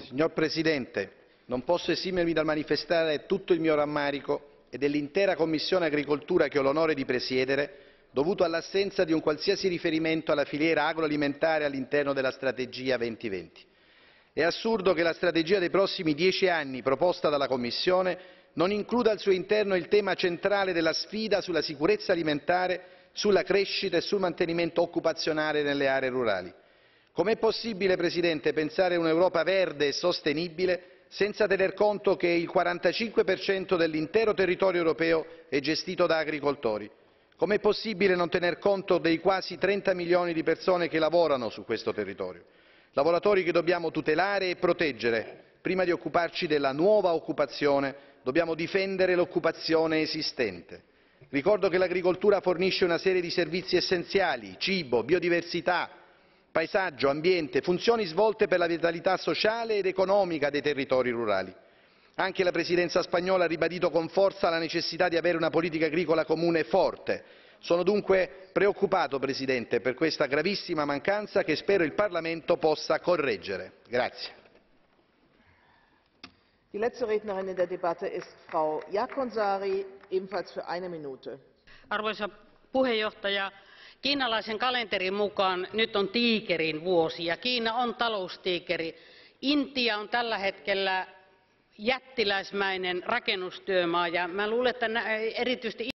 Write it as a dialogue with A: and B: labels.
A: Signor Presidente, non posso esimermi dal manifestare tutto il mio rammarico e dell'intera Commissione Agricoltura che ho l'onore di presiedere dovuto all'assenza di un qualsiasi riferimento alla filiera agroalimentare all'interno della Strategia 2020. È assurdo che la strategia dei prossimi dieci anni proposta dalla Commissione non includa al suo interno il tema centrale della sfida sulla sicurezza alimentare sulla crescita e sul mantenimento occupazionale nelle aree rurali. Com'è possibile, Presidente, pensare a un'Europa verde e sostenibile senza tener conto che il 45% dell'intero territorio europeo è gestito da agricoltori? Com'è possibile non tener conto dei quasi 30 milioni di persone che lavorano su questo territorio? Lavoratori che dobbiamo tutelare e proteggere. Prima di occuparci della nuova occupazione, dobbiamo difendere l'occupazione esistente. Ricordo che l'agricoltura fornisce una serie di servizi essenziali, cibo, biodiversità, paesaggio, ambiente, funzioni svolte per la vitalità sociale ed economica dei territori rurali. Anche la presidenza spagnola ha ribadito con forza la necessità di avere una politica agricola comune forte. Sono dunque preoccupato, Presidente, per questa gravissima mancanza che spero il Parlamento possa correggere. Grazie.
B: Die letzte Rednerin in der Debatte ist Frau Jakonsari, ebenfalls für eine
C: Minute. Arvoisa puheenjohtaja, kiinalaisen kalenterin mukaan nyt on tiikerin vuosi ja Kiina on taloustiikeri. Intia on tällä hetkellä jättiläismäinen rakennustyömaa ja mä luulen, että erityisesti